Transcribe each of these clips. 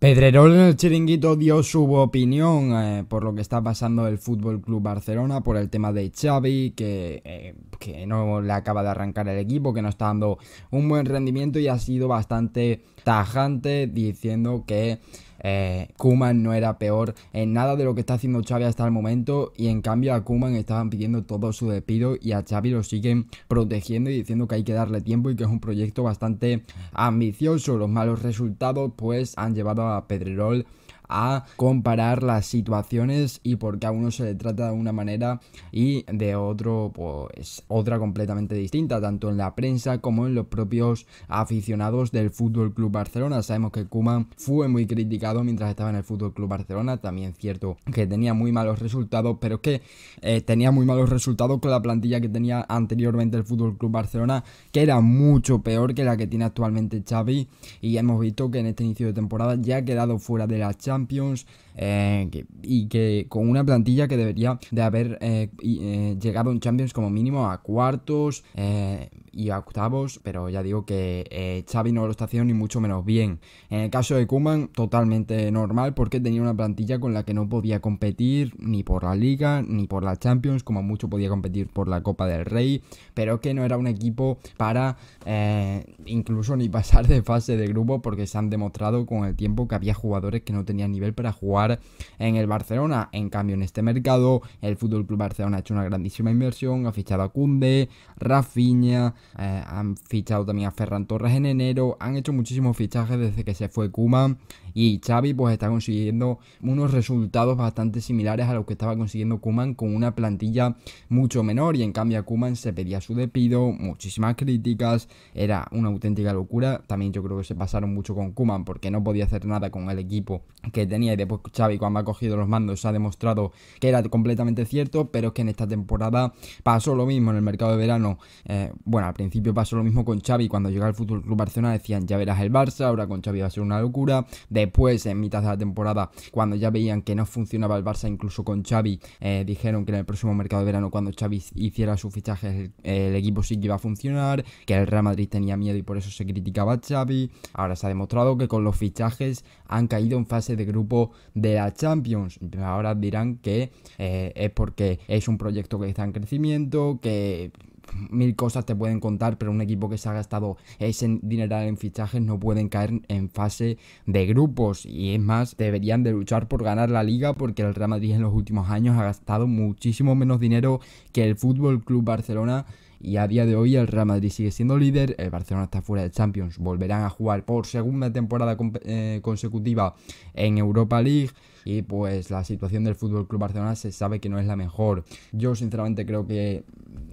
Pedrerol en el chiringuito dio su opinión eh, por lo que está pasando el Fútbol Club Barcelona, por el tema de Xavi, que, eh, que, no le acaba de arrancar el equipo, que no está dando un buen rendimiento y ha sido bastante tajante diciendo que eh, Kuman no era peor en nada de lo que está haciendo Xavi hasta el momento y en cambio a Kuman estaban pidiendo todo su despido y a Xavi lo siguen protegiendo y diciendo que hay que darle tiempo y que es un proyecto bastante ambicioso. Los malos resultados pues han llevado a Pedrerol a comparar las situaciones y porque a uno se le trata de una manera y de otro, pues otra completamente distinta, tanto en la prensa como en los propios aficionados del Fútbol Club Barcelona. Sabemos que Kuman fue muy criticado mientras estaba en el Fútbol Club Barcelona, también cierto que tenía muy malos resultados, pero es que eh, tenía muy malos resultados con la plantilla que tenía anteriormente el Fútbol Club Barcelona, que era mucho peor que la que tiene actualmente Xavi y hemos visto que en este inicio de temporada ya ha quedado fuera de la Champions Champions, eh, y que con una plantilla que debería de haber eh, eh, llegado en Champions como mínimo a cuartos y a octavos, pero ya digo que Xavi no lo está haciendo ni mucho menos bien. En el caso de Kuman, totalmente normal porque tenía una plantilla con la que no podía competir ni por la liga ni por la Champions, como mucho podía competir por la Copa del Rey, pero que no era un equipo para incluso ni pasar de fase de grupo porque se han demostrado con el tiempo que había jugadores que no tenían nivel para jugar en el Barcelona. En cambio, en este mercado, el Fútbol Club Barcelona ha hecho una grandísima inversión, ha fichado a Cunde, Rafinha, eh, han fichado también a Ferran Torres en enero, han hecho muchísimos fichajes desde que se fue Kuman y Xavi pues está consiguiendo unos resultados bastante similares a los que estaba consiguiendo Kuman con una plantilla mucho menor y en cambio a Kuman se pedía su despido, muchísimas críticas, era una auténtica locura, también yo creo que se pasaron mucho con Kuman porque no podía hacer nada con el equipo que tenía y después Xavi cuando ha cogido los mandos ha demostrado que era completamente cierto, pero es que en esta temporada pasó lo mismo en el mercado de verano. Eh, bueno, al principio pasó lo mismo con Xavi cuando llegó al Fútbol Club Barcelona decían ya verás el Barça, ahora con Xavi va a ser una locura. Después, en mitad de la temporada, cuando ya veían que no funcionaba el Barça, incluso con Xavi, eh, dijeron que en el próximo mercado de verano, cuando Xavi hiciera sus fichajes el, equipo sí que iba a funcionar, que el Real Madrid tenía miedo y por eso se criticaba a Xavi. Ahora se ha demostrado que con los fichajes han caído en fase de grupo de la Champions. Ahora dirán que eh, es porque es un proyecto que está en crecimiento, que mil cosas te pueden contar, pero un equipo que se ha gastado ese dinero en fichajes no pueden caer en fase de grupos. Y es más, deberían de luchar por ganar la liga porque el Real Madrid en los últimos años ha gastado muchísimo menos dinero que el Fútbol Club Barcelona y a día de hoy el Real Madrid sigue siendo líder, el Barcelona está fuera de Champions, volverán a jugar por segunda temporada eh, consecutiva en Europa League y pues la situación del Fútbol Club Barcelona se sabe que no es la mejor. Yo sinceramente creo que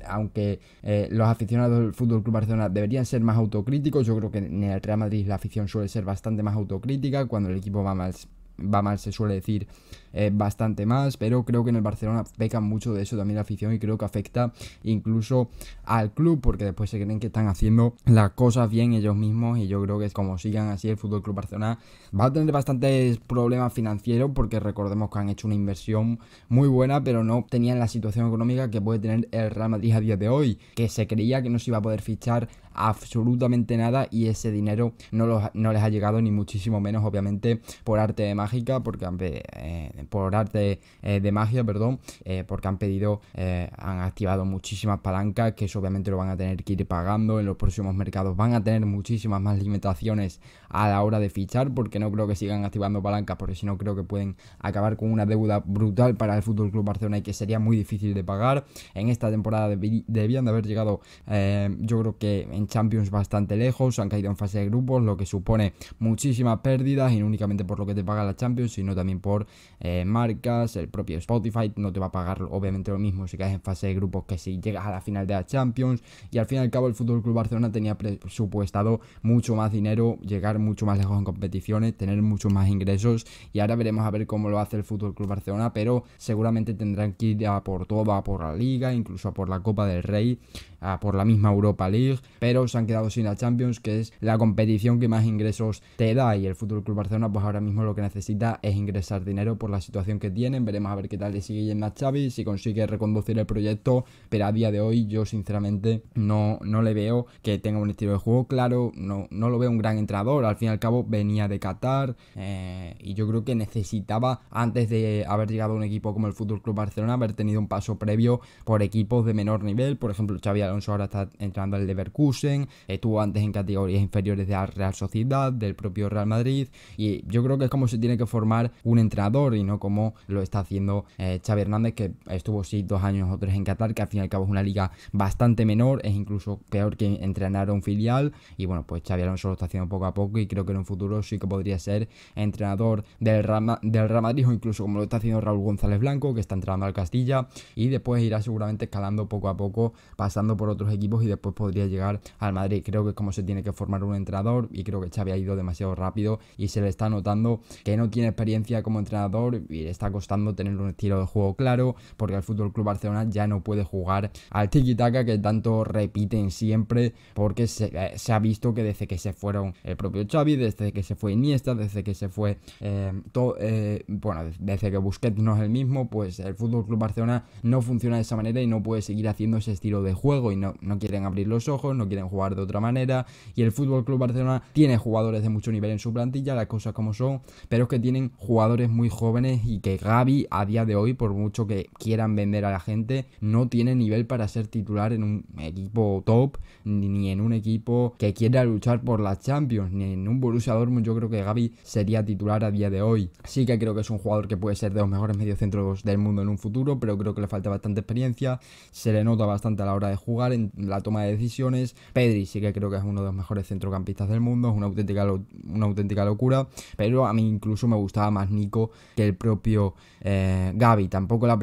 aunque eh, los aficionados del Fútbol Club Barcelona deberían ser más autocríticos, yo creo que en el Real Madrid la afición suele ser bastante más autocrítica cuando el equipo va más va mal, se suele decir, eh, bastante más, pero creo que en el Barcelona pecan mucho de eso también la afición y creo que afecta incluso al club porque después se creen que están haciendo las cosas bien ellos mismos y yo creo que es como sigan así el Fútbol Club Barcelona va a tener bastantes problemas financieros porque recordemos que han hecho una inversión muy buena pero no tenían la situación económica que puede tener el Real Madrid a día de hoy, que se creía que no se iba a poder fichar absolutamente nada y ese dinero no, no les ha llegado ni muchísimo menos, obviamente, por arte de mágica, porque eh, por arte eh, de magia, perdón, eh, porque han pedido, han activado muchísimas palancas, que obviamente lo van a tener que ir pagando en los próximos mercados, van a tener muchísimas más limitaciones a la hora de fichar, porque no creo que sigan activando palancas, porque si no creo que pueden acabar con una deuda brutal para el Fútbol Club Barcelona y que sería muy difícil de pagar. En esta temporada debían de haber llegado, yo creo que en Champions bastante lejos, han caído en fase de grupos, lo que supone muchísimas pérdidas y no únicamente por lo que te paga la Champions, sino también por eh, marcas, el propio Spotify no te va a pagar obviamente lo mismo si caes en fase de grupos que si llegas a la final de la Champions y al fin y al cabo el Fútbol Club Barcelona tenía presupuestado mucho más dinero, llegar mucho más lejos en competiciones, tener muchos más ingresos y ahora veremos a ver cómo lo hace el Fútbol Club Barcelona, pero seguramente tendrán que ir a por todo, a por la Liga, incluso a por la Copa del Rey, a por la misma Europa League, pero se han quedado sin la Champions, que es la competición que más ingresos te da. Y el Fútbol Club Barcelona, pues ahora mismo lo que necesita es ingresar dinero por la situación que tienen. Veremos a ver qué tal le sigue yendo a Xavi, si consigue reconducir el proyecto. Pero a día de hoy, yo sinceramente no, no le veo que tenga un estilo de juego claro. No, no lo veo un gran entrador. Al fin y al cabo, venía de Qatar eh, y yo creo que necesitaba, antes de haber llegado a un equipo como el Fútbol Club Barcelona, haber tenido un paso previo por equipos de menor nivel. Por ejemplo, Xavi Alonso ahora está entrando al Leverkusen estuvo antes en categorías inferiores de la Real Sociedad, del propio Real Madrid, y yo creo que es como se tiene que formar un entrenador y no como lo está haciendo eh, Xavi Hernández, que estuvo sí dos años o tres en Qatar, que al fin y al cabo es una liga bastante menor, es incluso peor que entrenar a un filial, y bueno, pues Xavi Alonso lo está haciendo poco a poco y creo que en un futuro sí que podría ser entrenador del del Real Madrid o incluso como lo está haciendo Raúl González Blanco, que está entrenando al Castilla, y después irá seguramente escalando poco a poco, pasando por otros equipos y después podría llegar al Madrid. Creo que es como se tiene que formar un entrenador y creo que Xavi ha ido demasiado rápido y se le está notando que no tiene experiencia como entrenador y le está costando tener un estilo de juego claro porque el Fútbol Club Barcelona ya no puede jugar al tiki-taka que tanto repiten siempre porque se, eh, ha visto que desde que se fueron el propio Xavi, desde que se fue Iniesta, desde que se fue eh, eh, bueno, desde que Busquets no es el mismo, pues el Fútbol Club Barcelona no funciona de esa manera y no puede seguir haciendo ese estilo de juego y no, no quieren abrir los ojos, no quieren en jugar de otra manera. Y el Fútbol Club Barcelona tiene jugadores de mucho nivel en su plantilla, las cosas como son, pero es que tienen jugadores muy jóvenes y que Gaby a día de hoy, por mucho que quieran vender a la gente, no tiene nivel para ser titular en un equipo top, ni en un equipo que quiera luchar por la Champions, ni en un Borussia Dortmund. Yo creo que Gaby sería titular a día de hoy. Sí que creo que es un jugador que puede ser de los mejores mediocentros del mundo en un futuro, pero creo que le falta bastante experiencia, se le nota bastante a la hora de jugar, en la toma de decisiones, Pedri sí que creo que es uno de los mejores centrocampistas del mundo, es una auténtica, una auténtica locura, pero a mí incluso me gustaba más Nico que el propio eh, Gaby. Tampoco la,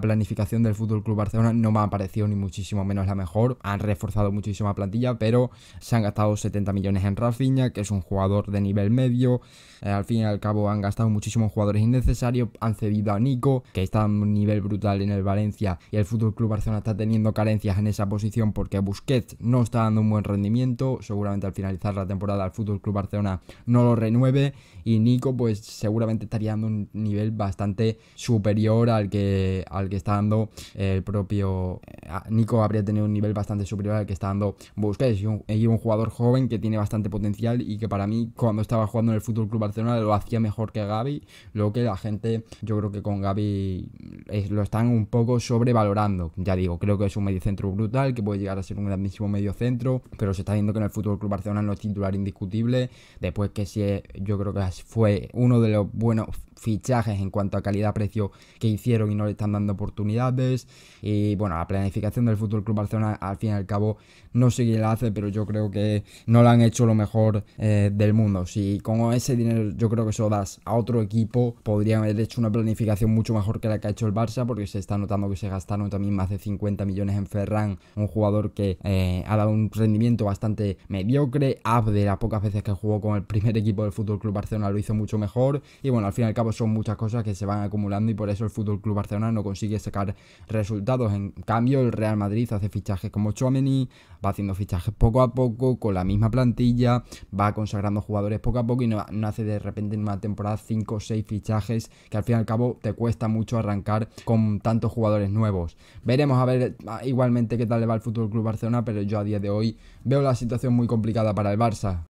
planificación del Fútbol Club Barcelona no me ha parecido ni muchísimo menos la mejor. Han reforzado muchísima plantilla, pero se han gastado 70 millones en Rafinha, que es un jugador de nivel medio. Eh, al fin y al cabo han gastado muchísimos jugadores innecesarios, han cedido a Nico, que está a un nivel brutal en el Valencia y el Fútbol Club Barcelona está teniendo carencias en esa posición porque Busquets no está dando un buen rendimiento, seguramente al finalizar la temporada el Fútbol Club Barcelona no lo renueve y Nico pues seguramente estaría dando un nivel bastante superior al que al que está dando el propio eh, Nico habría tenido un nivel bastante superior al que está dando Busquets y un, jugador joven que tiene bastante potencial y que para mí cuando estaba jugando en el Fútbol Club Barcelona lo hacía mejor que Gaby, lo que la gente yo creo que con Gaby eh, lo están un poco sobrevalorando, ya digo, creo que es un mediocentro brutal que puede llegar a ser un grandísimo medio centro, pero se está viendo que en el Fútbol Club Barcelona no es titular indiscutible. Después que sí, yo creo que fue uno de los buenos fichajes en cuanto a calidad-precio que hicieron y no le están dando oportunidades. Y bueno, la planificación del Fútbol Club Barcelona, al fin y al cabo, no sé quién la hace, pero yo creo que no la han hecho lo mejor eh, del mundo. Si con ese dinero yo creo que eso das a otro equipo, podrían haber hecho una planificación mucho mejor que la que ha hecho el Barça, porque se está notando que se gastaron también más de 50 millones en Ferran, un jugador que eh, ha dado un rendimiento bastante mediocre. de las pocas veces que jugó con el primer equipo del Fútbol Club Barcelona, lo hizo mucho mejor. Y bueno, al fin y al cabo, pues son muchas cosas que se van acumulando y por eso el Fútbol Club Barcelona no consigue sacar resultados. En cambio, el Real Madrid hace fichajes como Chouameni, va haciendo fichajes poco a poco con la misma plantilla, va consagrando jugadores poco a poco y no, hace de repente en una temporada 5 o 6 fichajes que al fin y al cabo te cuesta mucho arrancar con tantos jugadores nuevos. Veremos a ver ah, igualmente qué tal le va el Fútbol Club Barcelona, pero yo a día de hoy veo la situación muy complicada para el Barça.